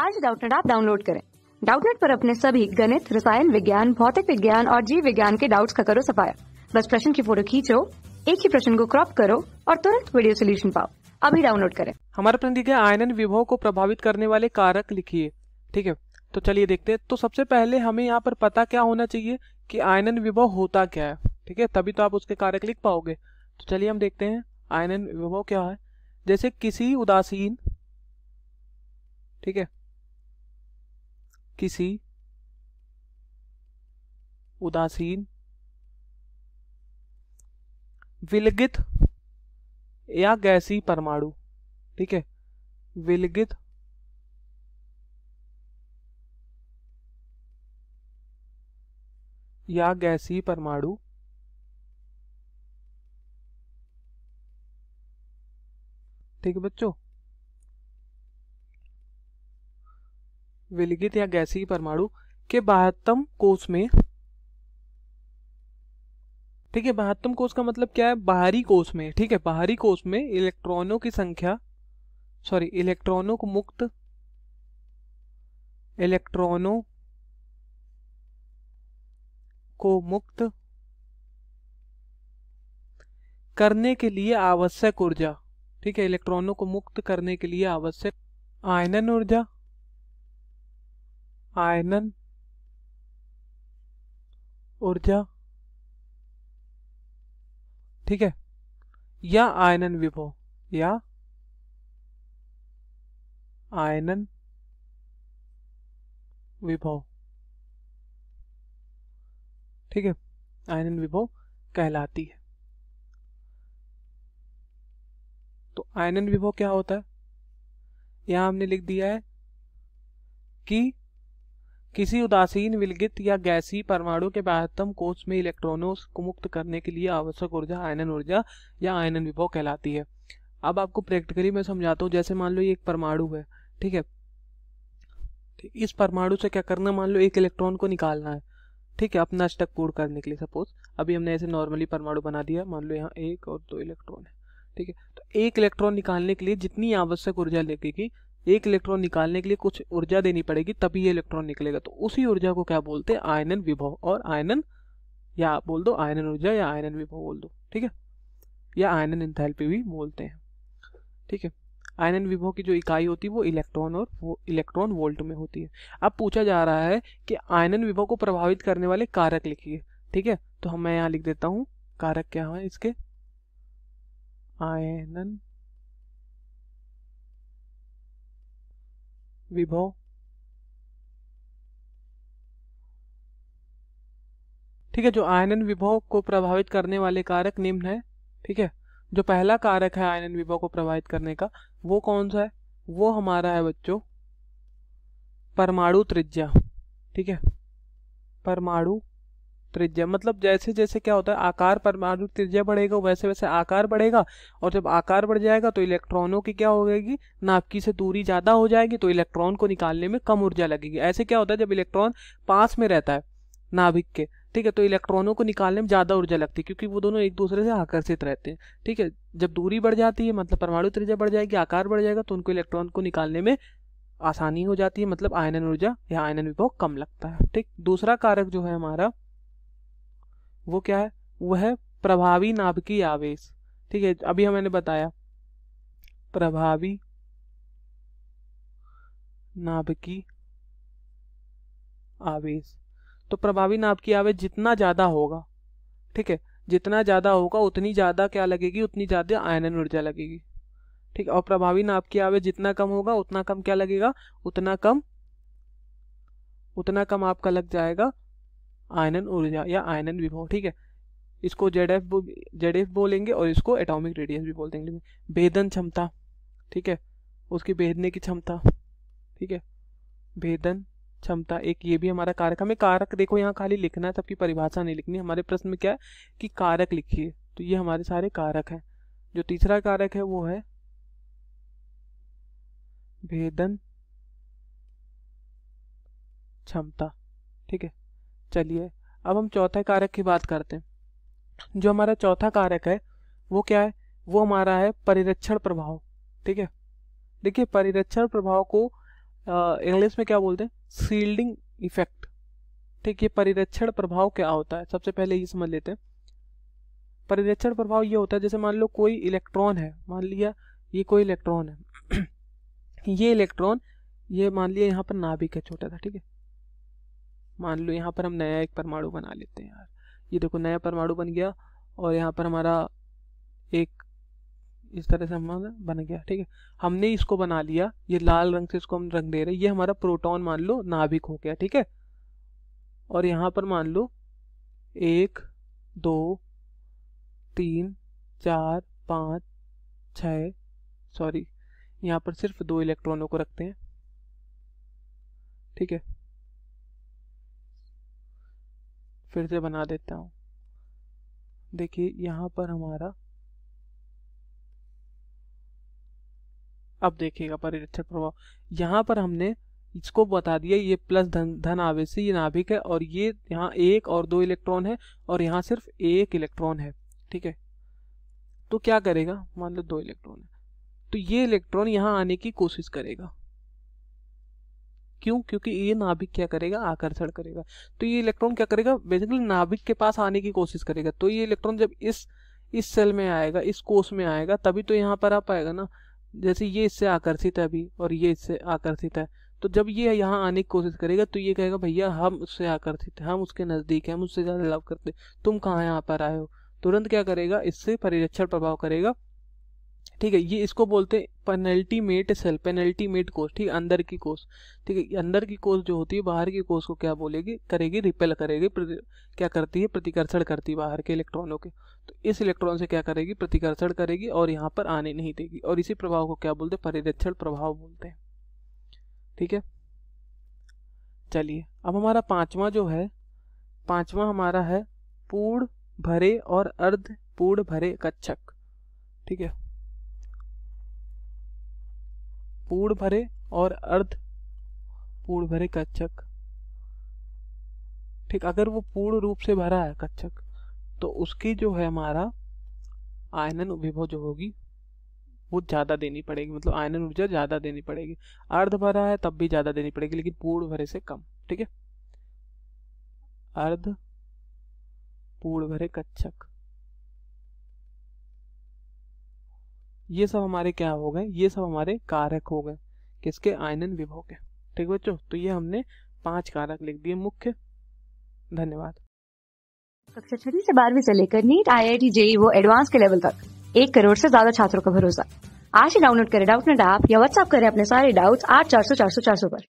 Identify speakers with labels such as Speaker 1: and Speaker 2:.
Speaker 1: आज डाउटनेट आप डाउनलोड करें डाउटनेट पर अपने सभी गणित रसायन विज्ञान भौतिक विज्ञान और जीव विज्ञान के डाउट्स का करो सफाया बस प्रश्न की फोटो खींचो एक ही प्रश्न को क्रॉप करो और तुरंत वीडियो सोल्यूशन पाओ अभी डाउनलोड करें हमारे प्रति के आयनन विभव को प्रभावित करने वाले कारक लिखिए ठीक है तो चलिए देखते हैं तो सबसे पहले हमें यहाँ पर पता क्या होना चाहिए कि आयनन विभव होता क्या है ठीक है तभी तो आप उसके कारक लिख पाओगे तो चलिए हम देखते हैं आयनन विभव क्या है जैसे किसी उदासीन ठीक है किसी उदासीन विलगित या गैसी परमाणु ठीक है विलगित या गैसी परमाणु ठीक है बच्चों विलिगित या गैसीय परमाणु के बहत्तम कोष में ठीक है बहत्तम कोष का मतलब क्या है बाहरी कोष में ठीक है बाहरी कोष में इलेक्ट्रॉनों की संख्या सॉरी इलेक्ट्रॉनों को मुक्त इलेक्ट्रॉनों को मुक्त करने के लिए आवश्यक ऊर्जा ठीक है इलेक्ट्रॉनों को मुक्त करने के लिए आवश्यक आयनन ऊर्जा आयनन ऊर्जा ठीक है या आयनन विभो या आयनन विभव ठीक है आयनन विभव कहलाती है तो आयनन विभव क्या होता है यहां हमने लिख दिया है कि किसी उदासीन विलगित या गैसी परमाणु के बहत्तम कोष में इलेक्ट्रॉनों को मुक्त करने के लिए आवश्यक ऊर्जा आयनन ऊर्जा या आयनन विभव कहलाती है अब आपको प्रैक्टिकली मैं समझाता हूँ जैसे मान लो ये एक परमाणु है ठीक है तो इस परमाणु से क्या करना मान लो एक इलेक्ट्रॉन को निकालना है ठीक है अपना अष्टक पूर्ण करने के लिए सपोज अभी हमने ऐसे नॉर्मली परमाणु बना दिया मान लो यहाँ एक और दो इलेक्ट्रॉन है ठीक है तो एक इलेक्ट्रॉन निकालने के लिए जितनी आवश्यक ऊर्जा लगेगी एक इलेक्ट्रॉन निकालने के लिए कुछ ऊर्जा देनी पड़ेगी तभी ये इलेक्ट्रॉन निकलेगा तो उसी ऊर्जा को क्या बोलते हैं आयनन विभव और आयनन या बोल दो आयनन ऊर्जा या आयनन विभव बोल दो ठीक है या आयनन इंथैल्पी भी बोलते हैं ठीक है आयनन विभव की जो इकाई होती है वो इलेक्ट्रॉन और वो इलेक्ट्रॉन वोल्ट में होती है अब पूछा जा रहा है कि आयनन विभव को प्रभावित करने वाले कारक लिखिए ठीक है तो हम मैं यहाँ लिख देता हूँ कारक क्या है इसके आयनन विभव ठीक है जो आयनन विभव को प्रभावित करने वाले कारक निम्न है ठीक है जो पहला कारक है आयनन विभव को प्रभावित करने का वो कौन सा है वो हमारा है बच्चों परमाणु त्रिज्या ठीक है परमाणु त्रिज्या मतलब जैसे जैसे क्या होता है आकार परमाणु त्रिज्या बढ़ेगा वैसे वैसे आकार बढ़ेगा और जब आकार बढ़ जाएगा तो इलेक्ट्रॉनों की क्या हो जाएगी नापकी से दूरी ज़्यादा हो जाएगी तो इलेक्ट्रॉन को निकालने में कम ऊर्जा लगेगी ऐसे क्या होता है जब इलेक्ट्रॉन पास में रहता है नाभिक के ठीक है तो इलेक्ट्रॉनों को निकालने में ज़्यादा ऊर्जा लगती है क्योंकि वो दोनों एक दूसरे से आकर्षित रहते हैं ठीक है जब दूरी बढ़ जाती है मतलब परमाणु त्रिज्या बढ़ जाएगी आकार बढ़ जाएगा तो उनको इलेक्ट्रॉन को निकालने में आसानी हो जाती है मतलब आयनन ऊर्जा या आयनन विभव कम लगता है ठीक दूसरा कारक जो है हमारा वो क्या है वह है प्रभावी नाभिकीय आवेश ठीक है अभी हमने बताया प्रभावी नाभिकीय आवेश तो प्रभावी नाभिकीय आवेश जितना ज़्यादा होगा ठीक है जितना ज़्यादा होगा उतनी ज़्यादा क्या लगेगी उतनी ज़्यादा आयनन ऊर्जा लगेगी ठीक और प्रभावी नाभ की आवेश जितना कम होगा उतना कम क्या लगेगा उतना कम उतना कम आपका लग जाएगा आयनन ऊर्जा या आयनन विभव ठीक है इसको जेड एफ जेड एफ बोलेंगे और इसको एटॉमिक रेडियस भी बोल देंगे भेदन क्षमता ठीक है उसकी भेदने की क्षमता ठीक है भेदन क्षमता एक ये भी हमारा कारक हमें कारक देखो यहाँ खाली लिखना है सबकी परिभाषा नहीं लिखनी हमारे प्रश्न में क्या है कि कारक लिखिए तो ये हमारे सारे कारक हैं जो तीसरा कारक है वो है भेदन क्षमता ठीक है चलिए अब हम चौथे कारक की बात करते हैं जो हमारा चौथा कारक है वो क्या है वो हमारा है परिरक्षण प्रभाव ठीक है देखिए परिरक्षण प्रभाव को इंग्लिश में क्या बोलते हैं सील्डिंग इफेक्ट ठीक है परिरक्षण प्रभाव क्या होता है सबसे पहले ये समझ लेते हैं परिरक्षण प्रभाव ये होता है जैसे मान लो कोई इलेक्ट्रॉन है मान लिया ये कोई इलेक्ट्रॉन है ये इलेक्ट्रॉन ये मान लिया यहाँ पर नाभिक है छोटा सा ठीक है मान लो यहाँ पर हम नया एक परमाणु बना लेते हैं यार ये देखो नया परमाणु बन गया और यहाँ पर हमारा एक इस तरह से हमारा बन गया ठीक है हमने इसको बना लिया ये लाल रंग से इसको हम रंग दे रहे हैं ये हमारा प्रोटॉन मान लो नाभिक हो गया ठीक है और यहाँ पर मान लो एक दो तीन चार पाँच छ सॉरी यहाँ पर सिर्फ दो इलेक्ट्रॉनों को रखते हैं ठीक है फिर से बना देता हूँ देखिए यहाँ पर हमारा अब देखिएगा परिरक्षण प्रभाव यहाँ पर हमने इसको बता दिया ये प्लस धन धन आवेश ये नाभिक है और ये यहाँ एक और दो इलेक्ट्रॉन है और यहाँ सिर्फ एक इलेक्ट्रॉन है ठीक है तो क्या करेगा मान लो दो इलेक्ट्रॉन है तो ये इलेक्ट्रॉन यहाँ आने की कोशिश करेगा क्यों क्योंकि ये नाभिक क्या करेगा आकर्षण करेगा तो ये इलेक्ट्रॉन क्या करेगा बेसिकली नाभिक के पास आने की कोशिश करेगा तो ये इलेक्ट्रॉन जब इस इस सेल में आएगा इस कोष में आएगा तभी तो यहाँ पर आ पाएगा ना जैसे ये इससे आकर्षित है अभी और ये इससे आकर्षित है तो जब ये यहाँ आने की कोशिश करेगा तो ये कहेगा भैया हम उससे आकर्षित हैं हम उसके नज़दीक हैं हम उससे ज़्यादा लव करते तुम कहाँ यहाँ पर आए हो तुरंत क्या करेगा इससे परिरक्षण प्रभाव करेगा ठीक है ये इसको बोलते हैं पेनल्टी मेट सेल पेनल्टी मेट कोस ठीक है अंदर की कोस ठीक है अंदर की कोस जो होती है बाहर की कोस को क्या बोलेगी करेगी रिपेल करेगी क्या करती है प्रतिकर्षण करती है बाहर के इलेक्ट्रॉनों के तो इस इलेक्ट्रॉन से क्या करेगी प्रतिकर्षण करेगी और यहाँ पर आने नहीं देगी और इसी प्रभाव को क्या बोलते हैं परिरक्षण प्रभाव बोलते हैं ठीक है चलिए अब हमारा पांचवा जो है पांचवा हमारा है पूर्ण भरे और अर्ध पूर्ण भरे कच्छक ठीक है पूर्ण भरे और अर्ध पूर्ण भरे कच्छक ठीक अगर वो पूर्ण रूप से भरा है कच्छक तो उसकी जो है हमारा आयनन विभव जो होगी वो ज़्यादा देनी पड़ेगी मतलब आयनन ऊर्जा ज़्यादा देनी पड़ेगी अर्ध भरा है तब भी ज़्यादा देनी पड़ेगी लेकिन पूर्ण भरे से कम ठीक है अर्ध पूर्ण भरे कच्छक ये सब हमारे क्या हो गए ये सब हमारे कारक हो गए किसके आयनन विभव के ठीक बच्चों तो ये हमने पांच कारक लिख दिए मुख्य धन्यवाद कक्षा छठी से बारहवीं से लेकर NEET I I T JEE वो एडवांस के लेवल तक एक करोड़ से ज्यादा छात्रों का भरोसा आज ही डाउनलोड करें डाउट नेट ऐप या व्हाट्सएप करें अपने सारे डाउट्स आठ चार सौ चार सौ चार सौ पर